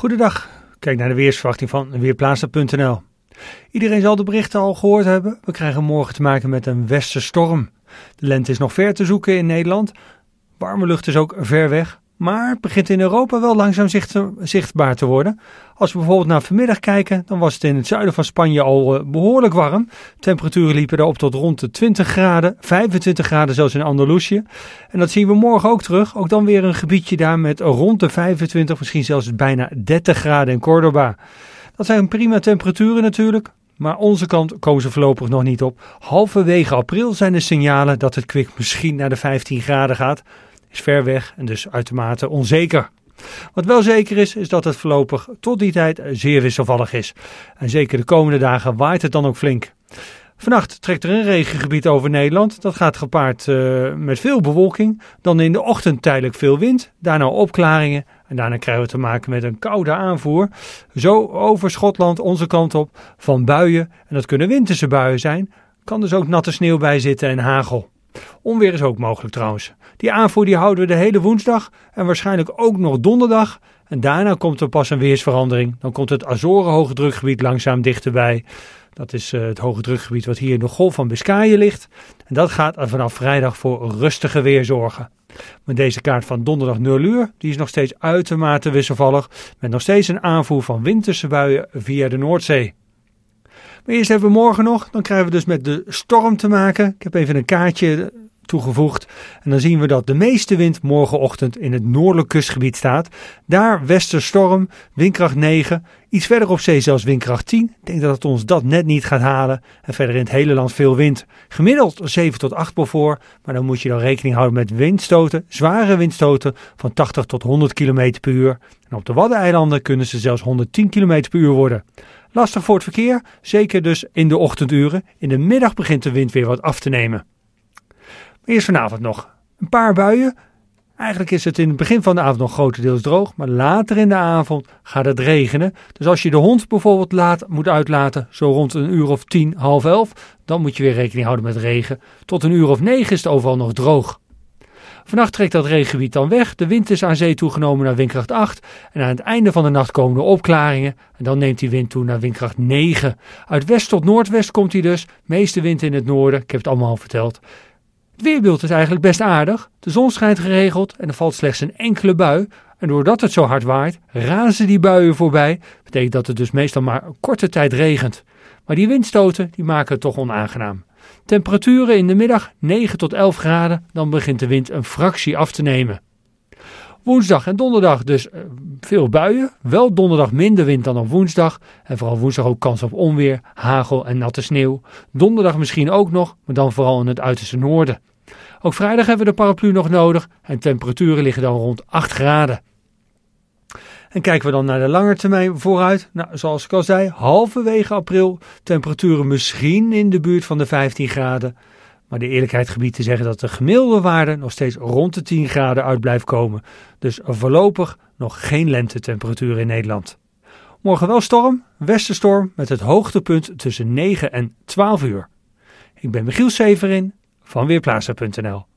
Goedendag, kijk naar de weersverwachting van Weerplaatsen.nl. Iedereen zal de berichten al gehoord hebben. We krijgen morgen te maken met een westenstorm. De lente is nog ver te zoeken in Nederland. Warme lucht is ook ver weg. Maar het begint in Europa wel langzaam zichtbaar te worden. Als we bijvoorbeeld naar vanmiddag kijken, dan was het in het zuiden van Spanje al eh, behoorlijk warm. Temperaturen liepen daar op tot rond de 20 graden, 25 graden zelfs in Andalusië. En dat zien we morgen ook terug. Ook dan weer een gebiedje daar met rond de 25, misschien zelfs bijna 30 graden in Cordoba. Dat zijn prima temperaturen natuurlijk, maar onze kant kozen ze voorlopig nog niet op. Halverwege april zijn de signalen dat het kwik misschien naar de 15 graden gaat is ver weg en dus uitermate onzeker. Wat wel zeker is, is dat het voorlopig tot die tijd zeer wisselvallig is. En zeker de komende dagen waait het dan ook flink. Vannacht trekt er een regengebied over Nederland. Dat gaat gepaard eh, met veel bewolking. Dan in de ochtend tijdelijk veel wind. Daarna opklaringen. En daarna krijgen we te maken met een koude aanvoer. Zo over Schotland onze kant op van buien. En dat kunnen winterse buien zijn. Kan dus ook natte sneeuw bij zitten en hagel. Onweer is ook mogelijk trouwens. Die aanvoer die houden we de hele woensdag en waarschijnlijk ook nog donderdag. En daarna komt er pas een weersverandering. Dan komt het Azoren hoge drukgebied langzaam dichterbij. Dat is eh, het hoge drukgebied wat hier in de golf van Biscayen ligt. En dat gaat vanaf vrijdag voor rustige weer zorgen. Maar deze kaart van donderdag 0 uur die is nog steeds uitermate wisselvallig. Met nog steeds een aanvoer van winterse buien via de Noordzee. Maar eerst hebben we morgen nog. Dan krijgen we dus met de storm te maken. Ik heb even een kaartje toegevoegd. En dan zien we dat de meeste wind morgenochtend in het noordelijk kustgebied staat. Daar westerstorm, windkracht 9. Iets verder op zee zelfs windkracht 10. Ik denk dat het ons dat net niet gaat halen. En verder in het hele land veel wind. Gemiddeld 7 tot 8 per voor. Maar dan moet je dan rekening houden met windstoten, zware windstoten van 80 tot 100 km per uur. En op de Waddeneilanden kunnen ze zelfs 110 km per uur worden. Lastig voor het verkeer, zeker dus in de ochtenduren. In de middag begint de wind weer wat af te nemen. Eerst vanavond nog een paar buien. Eigenlijk is het in het begin van de avond nog grotendeels droog, maar later in de avond gaat het regenen. Dus als je de hond bijvoorbeeld laat moet uitlaten, zo rond een uur of tien, half elf, dan moet je weer rekening houden met regen. Tot een uur of negen is het overal nog droog. Vannacht trekt dat regengebied dan weg. De wind is aan zee toegenomen naar windkracht 8. En aan het einde van de nacht komen de opklaringen. En dan neemt die wind toe naar windkracht 9. Uit west tot noordwest komt hij dus. Meeste wind in het noorden. Ik heb het allemaal al verteld. Het weerbeeld is eigenlijk best aardig. De zon schijnt geregeld en er valt slechts een enkele bui. En doordat het zo hard waait, razen die buien voorbij. Betekent dat het dus meestal maar korte tijd regent. Maar die windstoten die maken het toch onaangenaam. Temperaturen in de middag 9 tot 11 graden, dan begint de wind een fractie af te nemen. Woensdag en donderdag dus eh, veel buien. Wel donderdag minder wind dan op woensdag. En vooral woensdag ook kans op onweer, hagel en natte sneeuw. Donderdag misschien ook nog, maar dan vooral in het uiterste noorden. Ook vrijdag hebben we de paraplu nog nodig en temperaturen liggen dan rond 8 graden. En kijken we dan naar de lange termijn vooruit. Nou, zoals ik al zei, halverwege april temperaturen misschien in de buurt van de 15 graden. Maar de eerlijkheid gebied te zeggen dat de gemiddelde waarde nog steeds rond de 10 graden uit blijft komen. Dus voorlopig nog geen lentetemperatuur in Nederland. Morgen wel storm, westenstorm met het hoogtepunt tussen 9 en 12 uur. Ik ben Michiel Severin van Weerplaatsen.nl.